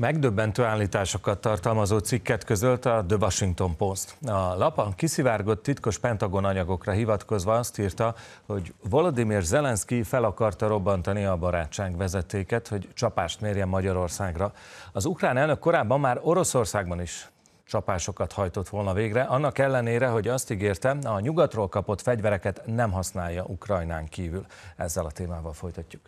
Megdöbbentő állításokat tartalmazó cikket közölt a The Washington Post. A lapon kiszivárgott titkos pentagon anyagokra hivatkozva azt írta, hogy Volodymyr Zelenszky fel akarta robbantani a barátság vezetéket, hogy csapást mérjen Magyarországra. Az ukrán elnök korábban már Oroszországban is csapásokat hajtott volna végre, annak ellenére, hogy azt ígérte, a nyugatról kapott fegyvereket nem használja Ukrajnán kívül. Ezzel a témával folytatjuk.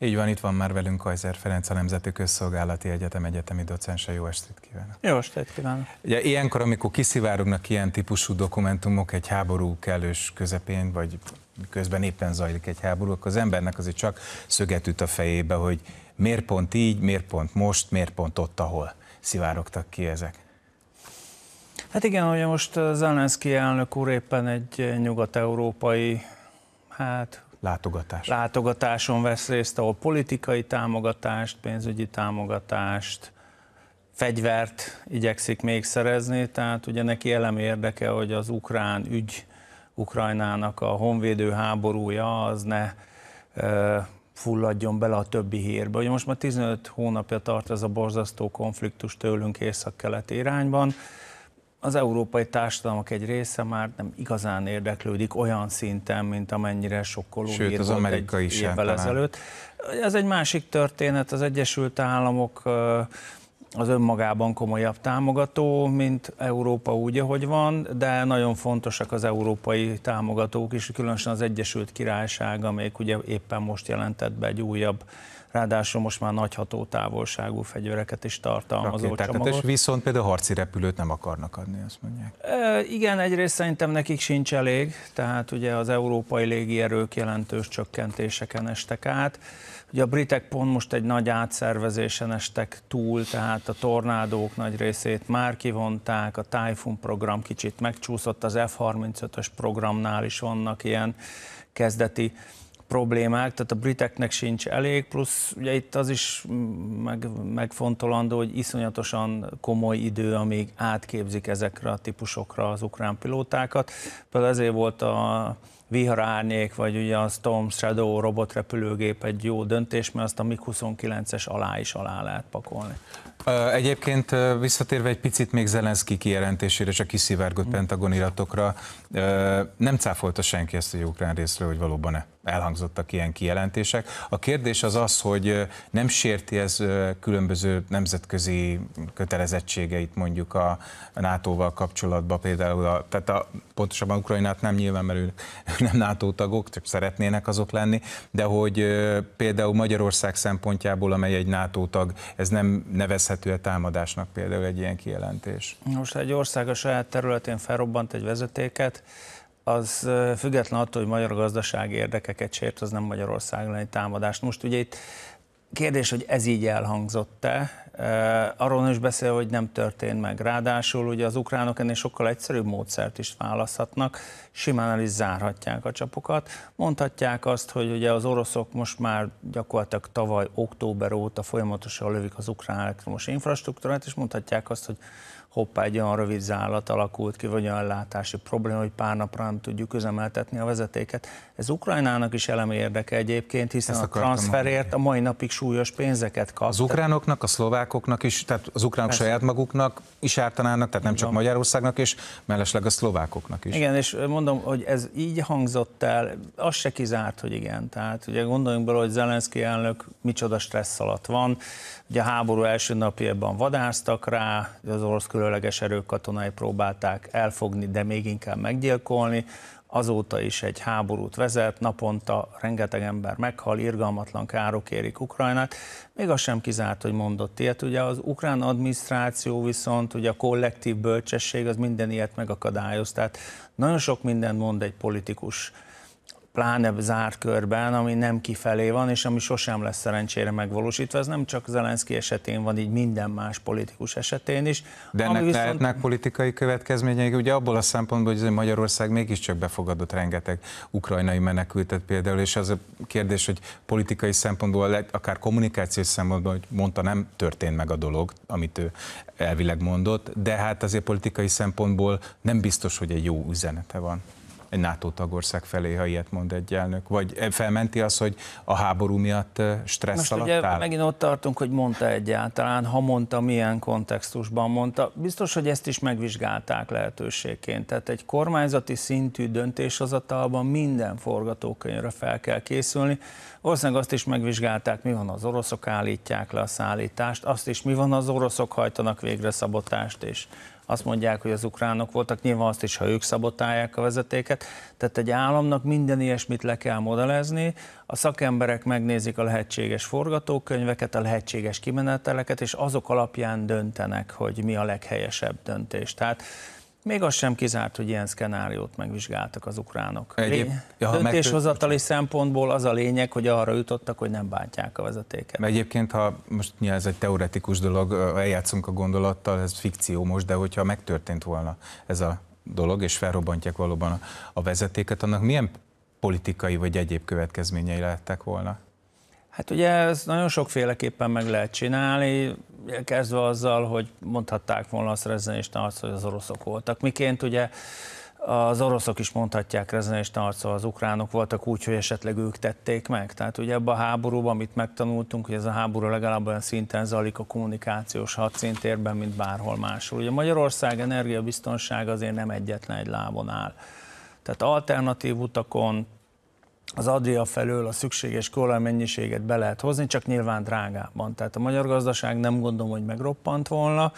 Így van, itt van már velünk Kajzer Ferenc, a Nemzeti Közszolgálati Egyetem egyetemi docense. Jó estét kívánok! Jó estét kívánok! Ugye ilyenkor, amikor kiszivárognak ilyen típusú dokumentumok egy háború kellős közepén, vagy közben éppen zajlik egy háború, akkor az embernek azért csak szöget üt a fejébe, hogy miért pont így, miért pont most, miért pont ott, ahol szivárogtak ki ezek. Hát igen, hogy most eh, Zelenszky elnök úr éppen egy nyugat-európai, hát Látogatás. Látogatáson vesz részt, ahol politikai támogatást, pénzügyi támogatást, fegyvert igyekszik még szerezni, tehát ugye neki elem érdeke, hogy az ukrán ügy, Ukrajnának a honvédő háborúja az ne e, fulladjon bele a többi hírbe. Ugye most már 15 hónapja tart ez a borzasztó konfliktus tőlünk észak-kelet irányban, az európai társadalmak egy része már nem igazán érdeklődik olyan szinten, mint amennyire sokkoló Sőt, az amerikai egy évvel talán. ezelőtt. Ez egy másik történet, az Egyesült Államok az önmagában komolyabb támogató, mint Európa úgy, ahogy van, de nagyon fontosak az európai támogatók is, különösen az Egyesült Királyság, amelyik ugye éppen most jelentett be egy újabb ráadásul most már nagy hatótávolságú fegyvereket is tartalmazó csomagot. És viszont például harci repülőt nem akarnak adni, azt mondják. E, igen, egyrészt szerintem nekik sincs elég, tehát ugye az európai légierők jelentős csökkentéseken estek át. Ugye a britek pont most egy nagy átszervezésen estek túl, tehát a tornádók nagy részét már kivonták, a Typhoon program kicsit megcsúszott, az F-35-ös programnál is vannak ilyen kezdeti problémák, tehát a briteknek sincs elég, plusz ugye itt az is meg, megfontolandó, hogy iszonyatosan komoly idő, amíg átképzik ezekre a típusokra az ukrán pilótákat. Például ezért volt a viharárnyék, vagy ugye a Storm Shadow robotrepülőgép egy jó döntés, mert azt a MiG-29-es alá is alá lehet pakolni. Egyébként visszatérve egy picit még Zelenszky kijelentésére csak kiszivárgott mm. pentagon iratokra, nem cáfolta senki ezt a ukrán részről, hogy valóban elhangzottak ilyen kijelentések. A kérdés az az, hogy nem sérti ez különböző nemzetközi kötelezettségeit mondjuk a NATO-val kapcsolatban, például a, tehát a, pontosabban Ukrajnát nem nyilván, mert ő nem NATO tagok, csak szeretnének azok lenni, de hogy például Magyarország szempontjából, amely egy NATO tag, ez nem nevezhető-e támadásnak például egy ilyen kijelentés? Most egy ország a saját területén felrobbant egy vezetéket, az független attól, hogy magyar gazdasági érdekeket sért, az nem Magyarország elleni támadás. Most ugye itt kérdés, hogy ez így elhangzott-e, Eh, arról is beszél, hogy nem történt meg. Ráadásul ugye az ukránok ennél sokkal egyszerűbb módszert is választhatnak, simán el is zárhatják a csapokat. Mondhatják azt, hogy ugye az oroszok most már gyakorlatilag tavaly október óta folyamatosan lövik az ukrán elektromos infrastruktúrát, és mondhatják azt, hogy hoppá, egy olyan rövid zállat alakult ki, vagy olyan látási probléma, hogy pár napra nem tudjuk üzemeltetni a vezetéket. Ez Ukrajnának is elemi érdeke egyébként, hiszen Ezt a transferért a mai napig súlyos pénzeket kap. Az ukránoknak, a szlovákoknak is, tehát az ukránok Persze. saját maguknak is ártanának, tehát nem csak Magyarországnak is, mellesleg a szlovákoknak is. Igen, és mondom, hogy ez így hangzott el, az se kizárt, hogy igen. Tehát ugye gondoljunk bele, hogy Zelenszky elnök micsoda stressz alatt van. Ugye a háború első napjában vadáztak rá, az orosz külön különleges erők katonai próbálták elfogni, de még inkább meggyilkolni, azóta is egy háborút vezet, naponta rengeteg ember meghal, irgalmatlan károk érik Ukrajnát. Még az sem kizárt, hogy mondott ilyet. Ugye az ukrán adminisztráció viszont, ugye a kollektív bölcsesség az minden ilyet megakadályoz. Tehát nagyon sok mindent mond egy politikus pláne zárt körben, ami nem kifelé van, és ami sosem lesz szerencsére megvalósítva. Ez nem csak Zelenszky esetén van, így minden más politikus esetén is. De ennek viszont... lehetnek politikai következményei, ugye abból a szempontból, hogy Magyarország mégiscsak befogadott rengeteg ukrajnai menekültet például, és az a kérdés, hogy politikai szempontból, akár kommunikációs szempontból, hogy mondta, nem történt meg a dolog, amit ő elvileg mondott, de hát azért politikai szempontból nem biztos, hogy egy jó üzenete van egy NATO tagország felé, ha ilyet mond egy elnök? Vagy felmenti az, hogy a háború miatt stressz Most alatt ugye áll? megint ott tartunk, hogy mondta egyáltalán, ha mondta, milyen kontextusban mondta. Biztos, hogy ezt is megvizsgálták lehetőségként. Tehát egy kormányzati szintű döntéshozatalban minden forgatókönyvre fel kell készülni. Valószínűleg azt is megvizsgálták, mi van az oroszok állítják le a szállítást, azt is mi van az oroszok hajtanak végre szabotást, és azt mondják, hogy az ukránok voltak, nyilván azt is, ha ők szabotálják a vezetéket. Tehát egy államnak minden ilyesmit le kell modellezni, a szakemberek megnézik a lehetséges forgatókönyveket, a lehetséges kimeneteleket, és azok alapján döntenek, hogy mi a leghelyesebb döntés. Tehát még az sem kizárt, hogy ilyen szkenáriót megvizsgáltak az ukránok. Egyéb, ja, Döntéshozatali meg... szempontból az a lényeg, hogy arra jutottak, hogy nem bántják a vezetéket. Egyébként, ha most nyilván ez egy teoretikus dolog, eljátszunk a gondolattal, ez fikció most, de hogyha megtörtént volna ez a dolog, és felrobbantják valóban a vezetéket, annak milyen politikai vagy egyéb következményei lehettek volna? Hát ugye ez nagyon sokféleképpen meg lehet csinálni, kezdve azzal, hogy mondhatták volna azt Rezzenisten arc, hogy az oroszok voltak. Miként ugye az oroszok is mondhatják Rezzenisten arcol, az ukránok voltak úgy, hogy esetleg ők tették meg. Tehát ugye ebben a háborúban, amit megtanultunk, hogy ez a háború legalább olyan szinten zalik a kommunikációs hadszintérben, mint bárhol máshol. Ugye Magyarország energiabiztonsága azért nem egyetlen egy lábon áll. Tehát alternatív utakon, az adria felől a szükséges korlajmennyiséget be lehet hozni, csak nyilván drágában. Tehát a magyar gazdaság nem gondolom, hogy megroppant volna,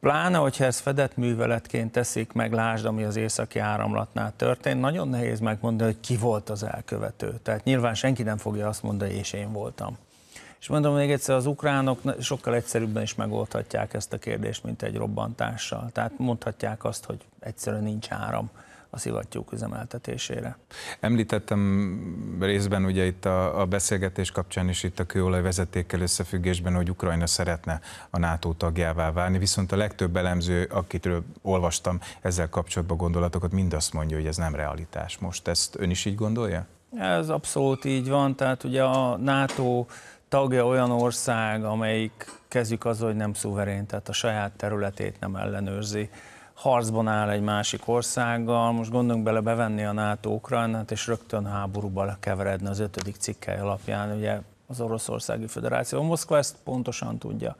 Pláne, hogyha ezt fedett műveletként teszik meg, lásd, ami az északi áramlatnál történt, nagyon nehéz megmondani, hogy ki volt az elkövető. Tehát nyilván senki nem fogja azt mondani, és én voltam. És mondom még egyszer, az ukránok sokkal egyszerűbben is megoldhatják ezt a kérdést, mint egy robbantással. Tehát mondhatják azt, hogy egyszerűen nincs áram a szivattyúk üzemeltetésére. Említettem részben ugye itt a, a beszélgetés kapcsán is itt a vezetékkel összefüggésben, hogy Ukrajna szeretne a NATO tagjává válni, viszont a legtöbb elemző, akitől olvastam ezzel kapcsolatban gondolatokat, mind azt mondja, hogy ez nem realitás. Most ezt ön is így gondolja? Ez abszolút így van, tehát ugye a NATO tagja olyan ország, amelyik kezük az, hogy nem szuverén, tehát a saját területét nem ellenőrzi harcban áll egy másik országgal, most gondoljunk bele bevenni a NATO Ukrajnát, és rögtön háborúba lekeveredni az ötödik cikkely alapján, ugye az Oroszországi Föderáció. A Moszkva ezt pontosan tudja.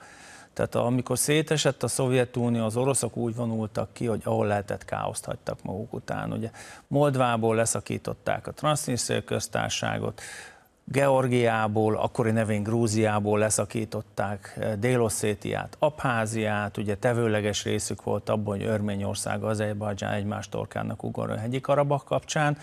Tehát amikor szétesett a Szovjetunió, az oroszok úgy vonultak ki, hogy ahol lehetett káoszt hagytak maguk után. Ugye Moldvából leszakították a Transznistria köztárságot, Georgiából, akkori nevén Grúziából leszakították eh, Délosszétiát, Abháziát, ugye tevőleges részük volt abban, hogy Örményország, Azerbajdzsán egymás torkának ugorja hegyi Karabak kapcsán,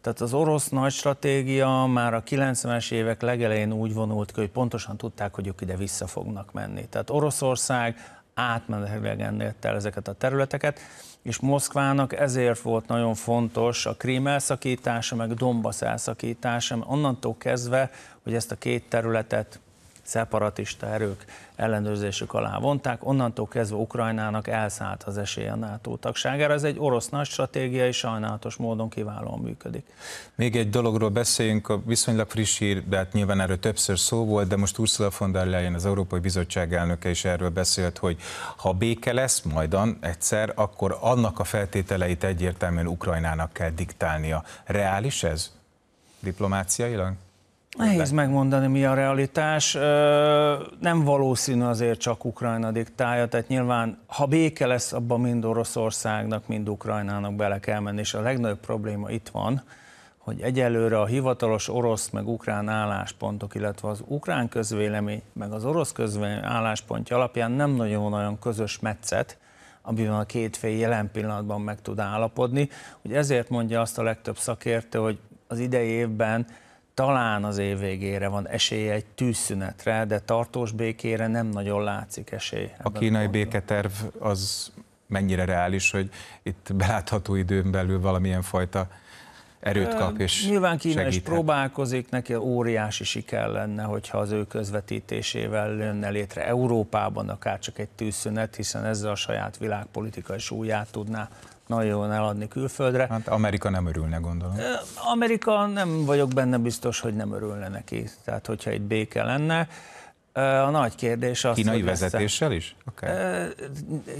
tehát az orosz nagy stratégia már a 90-es évek legelején úgy vonult ki, hogy pontosan tudták, hogy ők ide vissza fognak menni. Tehát Oroszország átmenetileg engedte el ezeket a területeket, és Moszkvának ezért volt nagyon fontos a Krím elszakítása, meg Donbass elszakítása, onnantól kezdve, hogy ezt a két területet szeparatista erők ellenőrzésük alá vonták, onnantól kezdve Ukrajnának elszállt az esély a NATO tagságára. Ez egy orosz nagy stratégia, és sajnálatos módon kiválóan működik. Még egy dologról beszéljünk, a viszonylag friss hír, de hát nyilván erről többször szó volt, de most Ursula von der Leyen, az Európai Bizottság elnöke is erről beszélt, hogy ha béke lesz, majdan egyszer, akkor annak a feltételeit egyértelműen Ukrajnának kell diktálnia. Reális ez? Diplomáciailag? Nehéz megmondani, mi a realitás. Nem valószínű azért csak Ukrajna diktálja, tehát nyilván, ha béke lesz, abban mind Oroszországnak, mind Ukrajnának bele kell menni, és a legnagyobb probléma itt van, hogy egyelőre a hivatalos orosz meg ukrán álláspontok, illetve az ukrán közvélemény meg az orosz közvélemény álláspontja alapján nem nagyon van olyan közös metszet, amiben a két fél jelen pillanatban meg tud állapodni. Ugye ezért mondja azt a legtöbb szakértő, hogy az idei évben talán az év végére van esélye egy tűzszünetre, de tartós békére nem nagyon látszik esély. A kínai a béketerv az mennyire reális, hogy itt belátható időn belül valamilyen fajta erőt kap és Nyilván Kína is próbálkozik, neki óriási siker lenne, hogyha az ő közvetítésével lenne létre Európában akár csak egy tűzszünet, hiszen ezzel a saját világpolitikai súlyát tudná nagyon eladni külföldre. Hát Amerika nem örülne, gondolom. Amerika nem vagyok benne biztos, hogy nem örülne neki. Tehát, hogyha itt béke lenne. A nagy kérdés az, Kínai hogy vezetéssel is? Okay.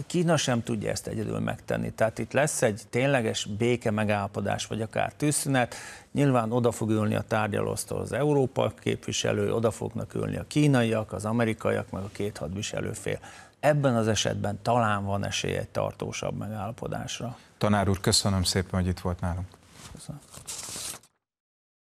Kína sem tudja ezt egyedül megtenni. Tehát itt lesz egy tényleges béke megállapodás, vagy akár tűzszünet. Nyilván oda fog ülni a tárgyalóztól az Európa képviselő, oda fognak ülni a kínaiak, az amerikaiak, meg a két hadviselőfél. Ebben az esetben talán van esély egy tartósabb megállapodásra. Tanár úr, köszönöm szépen, hogy itt volt nálunk. Köszönöm.